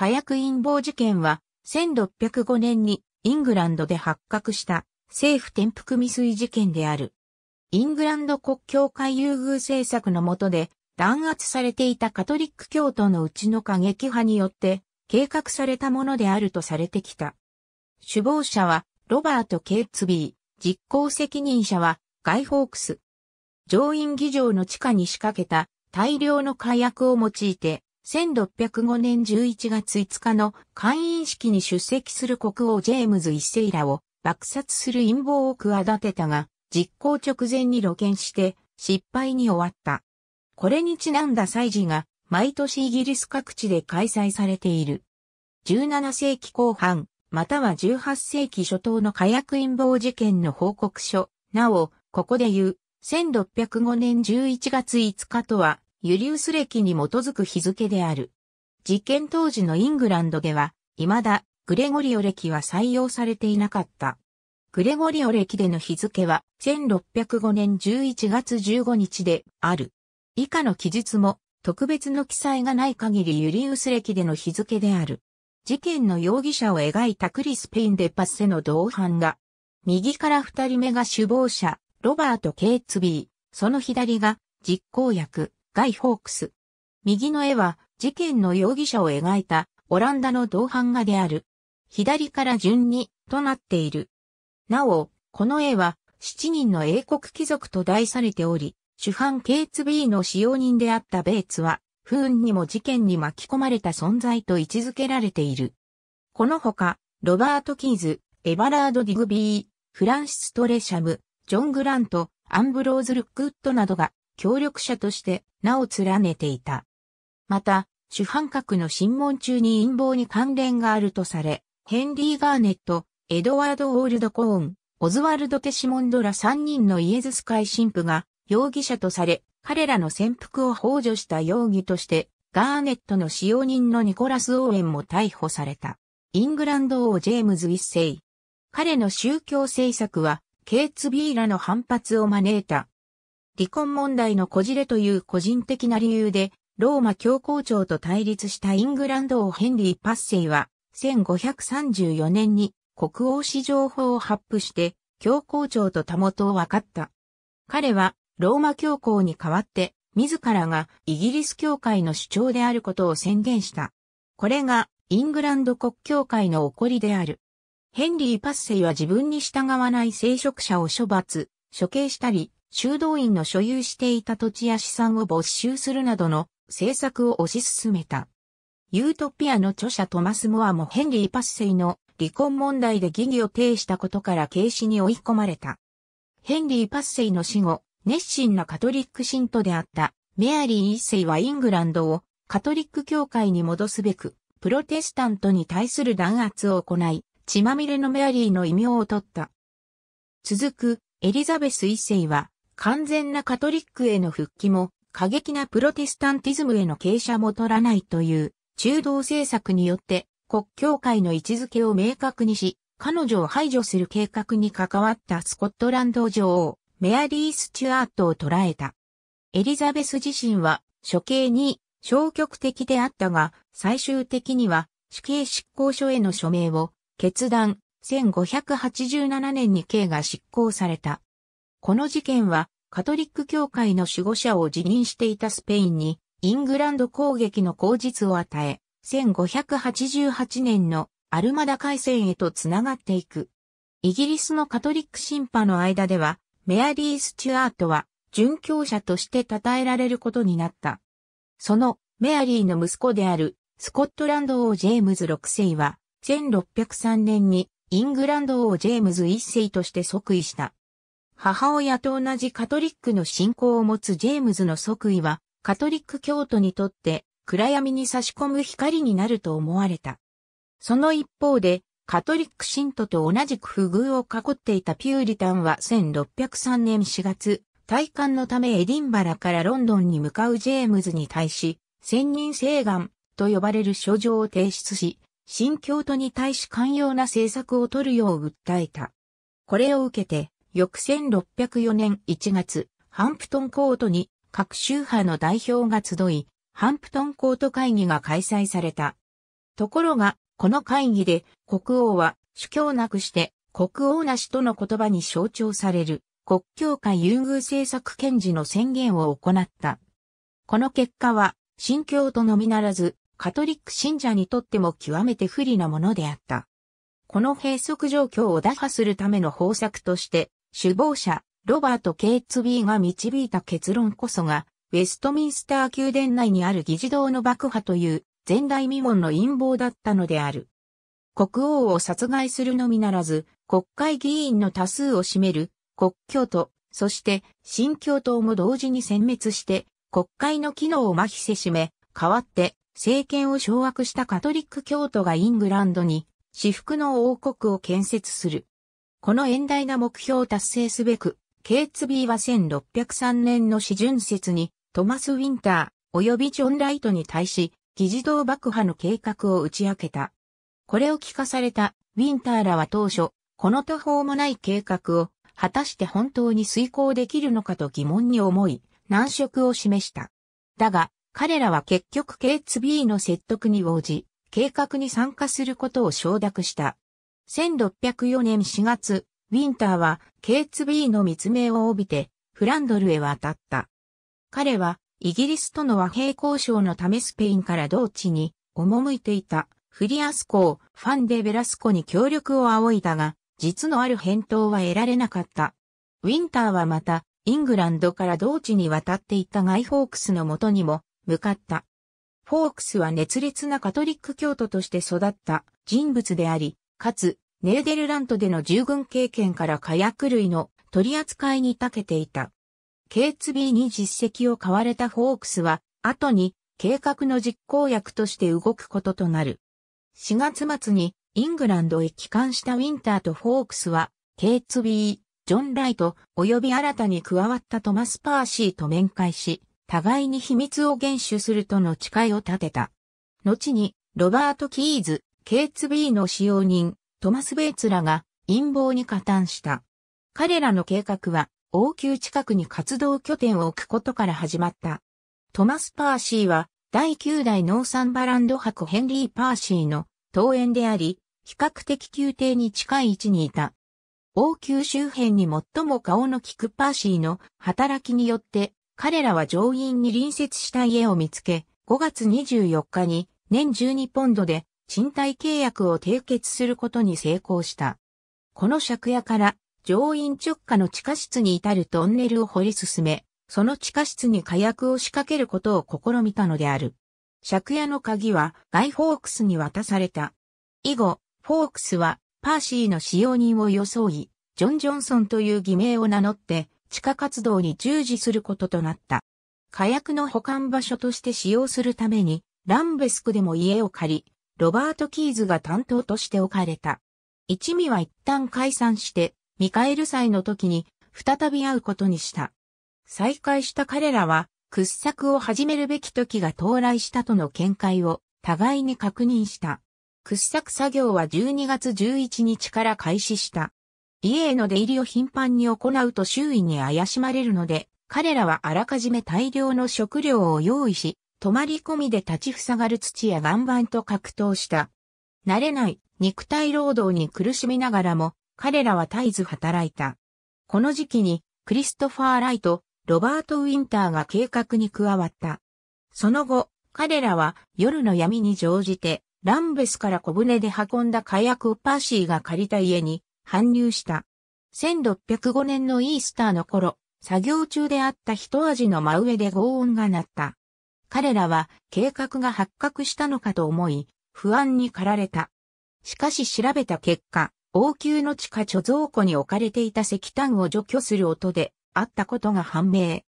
火薬陰謀事件は、1605年にイングランドで発覚した政府転覆未遂事件である。イングランド国教会優遇政策の下で弾圧されていたカトリック教徒のうちの過激派によって計画されたものであるとされてきた。首謀者はロバート・ケイツビー、実行責任者はガイ・ホークス。上院議場の地下に仕掛けた大量の火薬を用いて1605年11月5日の会員式に出席する国王ジェームズ一世らを爆殺する陰謀を企てたが、実行直前に露見して失敗に終わった。これにちなんだ祭事が毎年イギリス各地で開催されている。17世紀後半、または18世紀初頭の火薬陰謀事件の報告書、なお、ここで言う、1605年11月5日とはユリウス歴に基づく日付である。事件当時のイングランドでは、未だグレゴリオ歴は採用されていなかった。グレゴリオ歴での日付は1605年11月15日である。以下の記述も特別の記載がない限りユリウス歴での日付である。事件の容疑者を描いたクリス・ペイン・デ・パッセの同伴が、右から二人目が首謀者、ロバート・ケイツビー、その左が実行役、ガイ・ホークス。右の絵は事件の容疑者を描いたオランダの同伴画である。左から順にとなっている。なお、この絵は七人の英国貴族と題されており、主犯ケイツビーの使用人であったベイツは、不運にも事件に巻き込まれた存在と位置づけられている。このほか、ロバート・キーズ、エバラード・ディグビー、フランシス・トレシャム、ジョン・グラント、アンブローズ・ルックウッドなどが協力者として名を連ねていた。また、主犯格の審問中に陰謀に関連があるとされ、ヘンリー・ガーネット、エドワード・オールド・コーン、オズワルド・テシモンドら3人のイエズス会神父が容疑者とされ、彼らの潜伏を幇助した容疑として、ガーネットの使用人のニコラス・オーエンも逮捕された。イングランド王ジェームズ一世。彼の宗教政策は、ケイツ・ビーラの反発を招いた離婚問題のこじれという個人的な理由で、ローマ教皇庁と対立したイングランド王ヘンリー・パッセイは、1534年に国王史情報を発布して、教皇庁とたもとを分かった。彼は、ローマ教皇に代わって、自らがイギリス教会の主張であることを宣言した。これが、イングランド国教会の起こりである。ヘンリー・パッセイは自分に従わない聖職者を処罰、処刑したり、修道院の所有していた土地や資産を没収するなどの政策を推し進めた。ユートピアの著者トマス・モアもヘンリー・パッセイの離婚問題で疑義を呈したことから軽視に追い込まれた。ヘンリー・パッセイの死後、熱心なカトリック信徒であったメアリー一世はイングランドをカトリック教会に戻すべく、プロテスタントに対する弾圧を行い、血まみれのメアリーの異名を取った。続くエリザベス一世は完全なカトリックへの復帰も、過激なプロテスタンティズムへの傾斜も取らないという、中道政策によって、国教会の位置づけを明確にし、彼女を排除する計画に関わったスコットランド女王、メアリー・スチュアートを捕らえた。エリザベス自身は、処刑に消極的であったが、最終的には死刑執行所への署名を決断、1587年に刑が執行された。この事件は、カトリック教会の守護者を辞任していたスペインに、イングランド攻撃の口実を与え、1588年のアルマダ海戦へとつながっていく。イギリスのカトリック審判の間では、メアリー・スチュアートは、殉教者として称えられることになった。その、メアリーの息子である、スコットランド王ジェームズ6世は、1603年に、イングランド王ジェームズ1世として即位した。母親と同じカトリックの信仰を持つジェームズの即位は、カトリック教徒にとって暗闇に差し込む光になると思われた。その一方で、カトリック信徒と同じく不遇を囲っていたピューリタンは1603年4月、退官のためエディンバラからロンドンに向かうジェームズに対し、千人請願と呼ばれる書状を提出し、新教徒に対し寛容な政策を取るよう訴えた。これを受けて、翌1604年1月、ハンプトンコートに各宗派の代表が集い、ハンプトンコート会議が開催された。ところが、この会議で国王は主教なくして国王なしとの言葉に象徴される国教会優遇政策検事の宣言を行った。この結果は、新教徒のみならず、カトリック信者にとっても極めて不利なものであった。この閉塞状況を打破するための方策として、首謀者、ロバート・ケイツビーが導いた結論こそが、ウェストミンスター宮殿内にある議事堂の爆破という前代未聞の陰謀だったのである。国王を殺害するのみならず、国会議員の多数を占める国教徒、そして新教徒も同時に殲滅して国会の機能を麻痺せしめ、代わって政権を掌握したカトリック教徒がイングランドに至福の王国を建設する。この遠大な目標を達成すべく、ケーツビーは1603年の始巡節に、トマス・ウィンター、及びジョン・ライトに対し、議事堂爆破の計画を打ち明けた。これを聞かされた、ウィンターらは当初、この途方もない計画を、果たして本当に遂行できるのかと疑問に思い、難色を示した。だが、彼らは結局 K2B の説得に応じ、計画に参加することを承諾した。1604年4月、ウィンターは、ケーツビーの密命を帯びて、フランドルへ渡った。彼は、イギリスとの和平交渉のためスペインから同地に、赴いていた、フリアスコー、ファンデ・ベラスコに協力を仰いだが、実のある返答は得られなかった。ウィンターはまた、イングランドから同地に渡っていたガイ・フォークスのもとにも、向かった。フォークスは熱烈なカトリック教徒として育った人物であり、かつ、ネーデルラントでの従軍経験から火薬類の取り扱いに長けていた。ケツビーに実績を買われたフォークスは、後に計画の実行役として動くこととなる。4月末にイングランドへ帰還したウィンターとフォークスは、ケツビー、ジョン・ライト、及び新たに加わったトマス・パーシーと面会し、互いに秘密を厳守するとの誓いを立てた。後に、ロバート・キーズ、ケーツビーの使用人、トマス・ベイツらが陰謀に加担した。彼らの計画は、王宮近くに活動拠点を置くことから始まった。トマス・パーシーは、第9代ノーサンバランド博ヘンリー・パーシーの登園であり、比較的宮廷に近い位置にいた。王宮周辺に最も顔の利くパーシーの働きによって、彼らは上院に隣接した家を見つけ、5月24日に年12ポンドで賃貸契約を締結することに成功した。この借家から上院直下の地下室に至るトンネルを掘り進め、その地下室に火薬を仕掛けることを試みたのである。借家の鍵はガイ・フォークスに渡された。以後、フォークスはパーシーの使用人を装い、ジョン・ジョンソンという偽名を名乗って、地下活動に従事することとなった。火薬の保管場所として使用するために、ランベスクでも家を借り、ロバート・キーズが担当として置かれた。一味は一旦解散して、ミカエル祭の時に再び会うことにした。再会した彼らは、掘削を始めるべき時が到来したとの見解を互いに確認した。掘削作業は12月11日から開始した。家への出入りを頻繁に行うと周囲に怪しまれるので、彼らはあらかじめ大量の食料を用意し、泊まり込みで立ちふさがる土や岩盤と格闘した。慣れない肉体労働に苦しみながらも、彼らは絶えず働いた。この時期に、クリストファー・ライト、ロバート・ウィンターが計画に加わった。その後、彼らは夜の闇に乗じて、ランベスから小舟で運んだ火薬をパーシーが借りた家に搬入した。1605年のイースターの頃、作業中であった一味の真上で轟音が鳴った。彼らは計画が発覚したのかと思い、不安に駆られた。しかし調べた結果、王宮の地下貯蔵庫に置かれていた石炭を除去する音であったことが判明。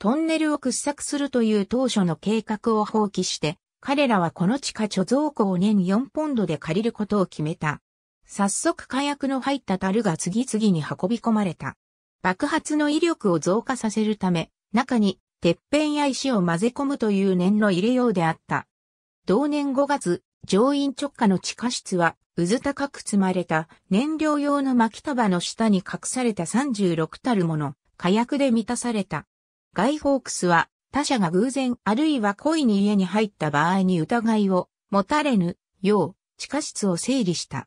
トンネルを掘削するという当初の計画を放棄して、彼らはこの地下貯蔵庫を年4ポンドで借りることを決めた。早速火薬の入った樽が次々に運び込まれた。爆発の威力を増加させるため、中にてっぺんや石を混ぜ込むという念の入れようであった。同年5月、上院直下の地下室は、うず高く積まれた燃料用の巻束の下に隠された36たるもの、火薬で満たされた。ガイ・フォークスは、他者が偶然あるいは故意に家に入った場合に疑いを持たれぬよう地下室を整理した。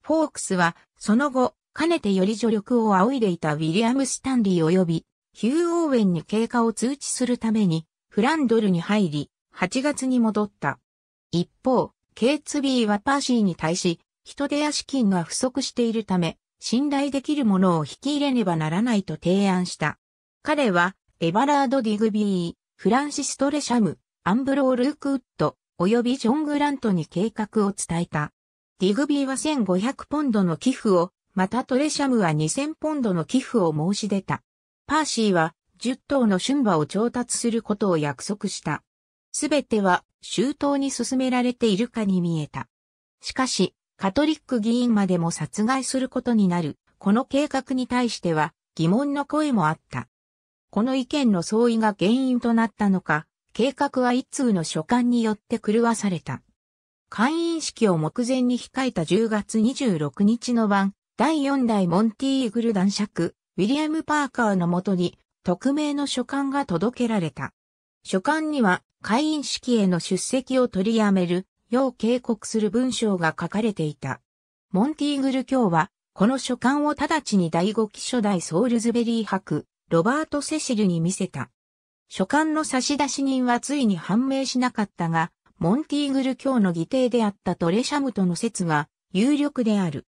フォークスは、その後、かねてより助力を仰いでいたウィリアム・スタンリー及びヒュー・オーウェンに経過を通知するために、フランドルに入り、8月に戻った。一方、ケツビーはパーシーに対し、人手や資金が不足しているため、信頼できるものを引き入れねばならないと提案した。彼は、エバラード・ディグビー、フランシス・トレシャム、アンブロー・ルークウッド、及びジョン・グラントに計画を伝えた。ディグビーは1500ポンドの寄付を、またトレシャムは2000ポンドの寄付を申し出た。パーシーは10頭の春馬を調達することを約束した。すべては周到に進められているかに見えた。しかし、カトリック議員までも殺害することになる、この計画に対しては疑問の声もあった。この意見の相違が原因となったのか、計画は一通の書簡によって狂わされた。会員式を目前に控えた10月26日の晩、第4代モンティーグル男爵、ウィリアム・パーカーのもとに、匿名の書簡が届けられた。書簡には、会員式への出席を取りやめる、よう警告する文章が書かれていた。モンティーグル卿は、この書簡を直ちに第五期初代ソウルズベリー博、ロバート・セシルに見せた。書簡の差出人はついに判明しなかったが、モンティーグル卿の議定であったトレシャムとの説が有力である。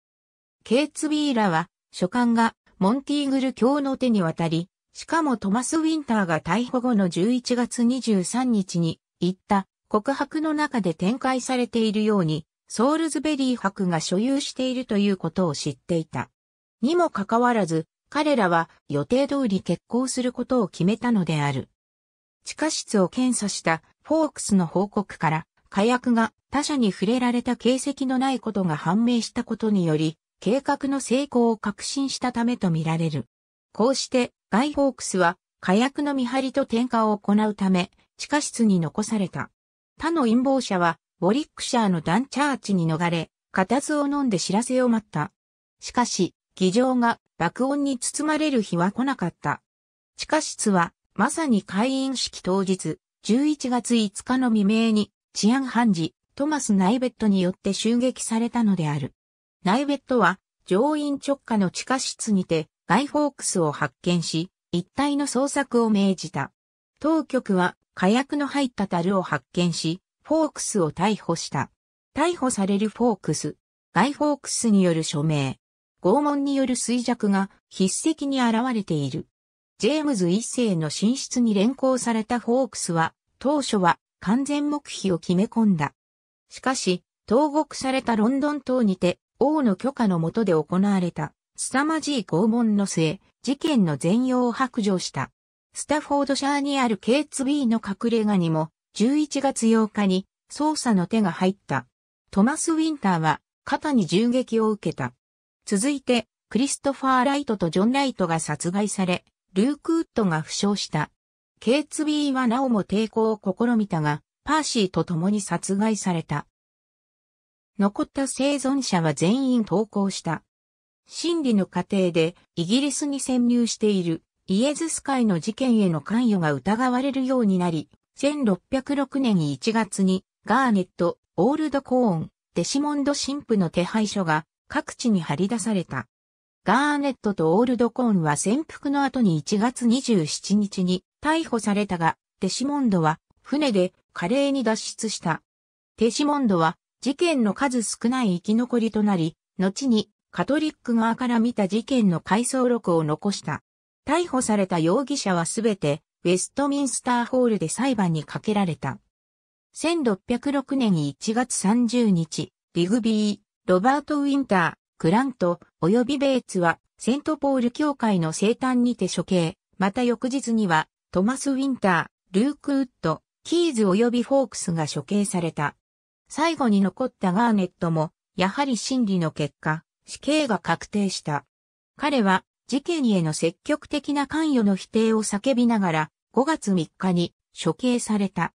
ケイツビーラは、書簡がモンティーグル卿の手に渡り、しかもトマス・ウィンターが逮捕後の11月23日に言った告白の中で展開されているように、ソールズベリー博が所有しているということを知っていた。にもかかわらず、彼らは予定通り結婚することを決めたのである。地下室を検査したフォークスの報告から、火薬が他者に触れられた形跡のないことが判明したことにより、計画の成功を確信したためとみられる。こうして、ガイ・ホークスは、火薬の見張りと点火を行うため、地下室に残された。他の陰謀者は、ウォリックシャーのダンチャーチに逃れ、固唾を飲んで知らせを待った。しかし、議場が爆音に包まれる日は来なかった。地下室は、まさに会員式当日、11月5日の未明に、治安判事、トマス・ナイベットによって襲撃されたのである。ナイウェットは、上院直下の地下室にて、ガイ・フォークスを発見し、一体の捜索を命じた。当局は、火薬の入った樽を発見し、フォークスを逮捕した。逮捕されるフォークス、ガイ・フォークスによる署名、拷問による衰弱が筆跡に現れている。ジェームズ一世の寝室に連行されたフォークスは、当初は完全黙秘を決め込んだ。しかし、投獄されたロンドン島にて、王の許可のもとで行われた、凄まじい拷問の末、事件の全容を白状した。スタフォードシャーにあるケーツビーの隠れ家にも、11月8日に捜査の手が入った。トマス・ウィンターは肩に銃撃を受けた。続いて、クリストファー・ライトとジョン・ライトが殺害され、ルーク・ウッドが負傷した。ケーツビーはなおも抵抗を試みたが、パーシーと共に殺害された。残った生存者は全員投降した。審理の過程でイギリスに潜入しているイエズス会の事件への関与が疑われるようになり、1606年1月にガーネット、オールドコーン、デシモンド神父の手配書が各地に張り出された。ガーネットとオールドコーンは潜伏の後に1月27日に逮捕されたが、デシモンドは船で華麗に脱出した。デシモンドは事件の数少ない生き残りとなり、後にカトリック側から見た事件の回想録を残した。逮捕された容疑者はすべてウェストミンスターホールで裁判にかけられた。1606年1月30日、リグビー、ロバート・ウィンター、クラント、及びベイツは、セントポール教会の生誕にて処刑、また翌日には、トマス・ウィンター、ルーク・ウッド、キーズ及びフォークスが処刑された。最後に残ったガーネットも、やはり審理の結果、死刑が確定した。彼は、事件への積極的な関与の否定を叫びながら、5月3日に処刑された。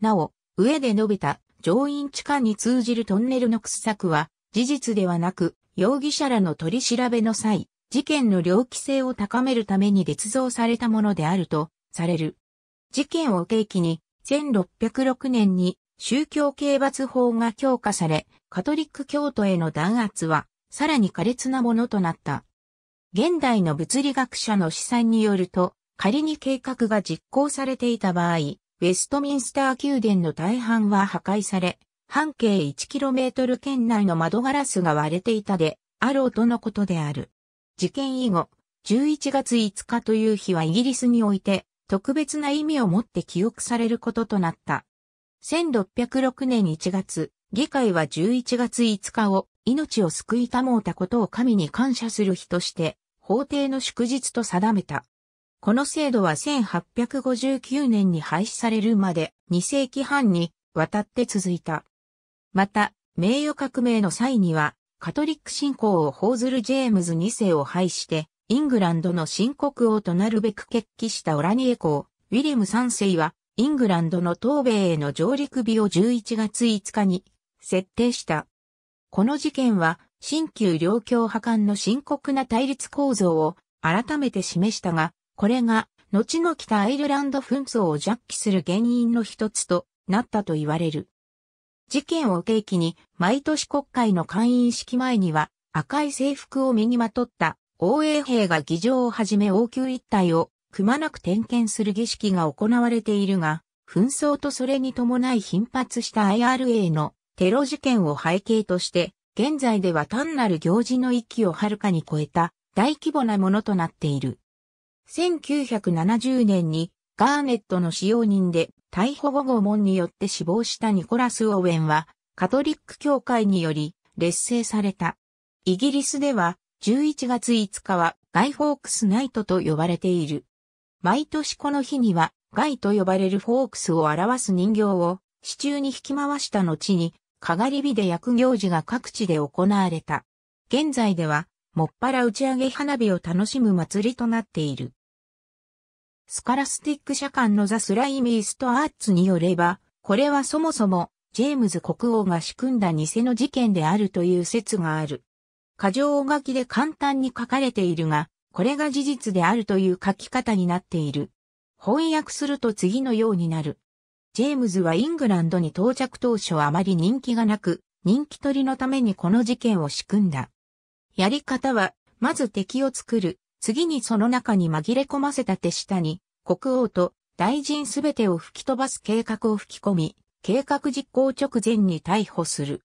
なお、上で述べた上院地下に通じるトンネルの掘削は、事実ではなく、容疑者らの取り調べの際、事件の猟奇性を高めるために捏造されたものであると、される。事件を契機に、1606年に宗教刑罰法が強化され、カトリック教徒への弾圧は、さらに苛烈なものとなった。現代の物理学者の試算によると、仮に計画が実行されていた場合、ウェストミンスター宮殿の大半は破壊され、半径 1km 圏内の窓ガラスが割れていたで、あろうとのことである。事件以後、11月5日という日はイギリスにおいて、特別な意味を持って記憶されることとなった。1606年1月、議会は11月5日を命を救いたもうたことを神に感謝する日として、法廷の祝日と定めた。この制度は1859年に廃止されるまで2世紀半にわたって続いた。また、名誉革命の際には、カトリック信仰を報ずるジェームズ2世を廃して、イングランドの新国王となるべく決起したオラニエ公、ウィリム3世は、イングランドの東米への上陸日を11月5日に設定した。この事件は、新旧両教派間の深刻な対立構造を改めて示したが、これが後の北アイルランド紛争を弱気する原因の一つとなったと言われる。事件を契機に、毎年国会の会員式前には、赤い制服を身にまとった、応英兵が議場をはじめ王宮一帯をくまなく点検する儀式が行われているが、紛争とそれに伴い頻発した IRA のテロ事件を背景として、現在では単なる行事の域をはるかに超えた大規模なものとなっている。1970年にガーネットの使用人で逮捕後拷問によって死亡したニコラス・オーウェンはカトリック教会により劣勢された。イギリスでは11月5日はガイ・フォークス・ナイトと呼ばれている。毎年この日には、ガイと呼ばれるフォークスを表す人形を、支柱に引き回した後に、かがり火で焼く行事が各地で行われた。現在では、もっぱら打ち上げ花火を楽しむ祭りとなっている。スカラスティック社官のザ・スライミースト・アーツによれば、これはそもそも、ジェームズ国王が仕組んだ偽の事件であるという説がある。過剰書きで簡単に書かれているが、これが事実であるという書き方になっている。翻訳すると次のようになる。ジェームズはイングランドに到着当初あまり人気がなく、人気取りのためにこの事件を仕組んだ。やり方は、まず敵を作る、次にその中に紛れ込ませた手下に、国王と大臣すべてを吹き飛ばす計画を吹き込み、計画実行直前に逮捕する。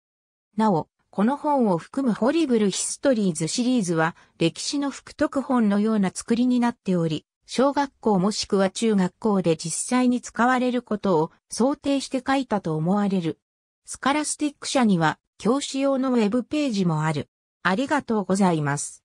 なお、この本を含むホリブルヒストリーズシリーズは歴史の福徳本のような作りになっており、小学校もしくは中学校で実際に使われることを想定して書いたと思われる。スカラスティック社には教師用のウェブページもある。ありがとうございます。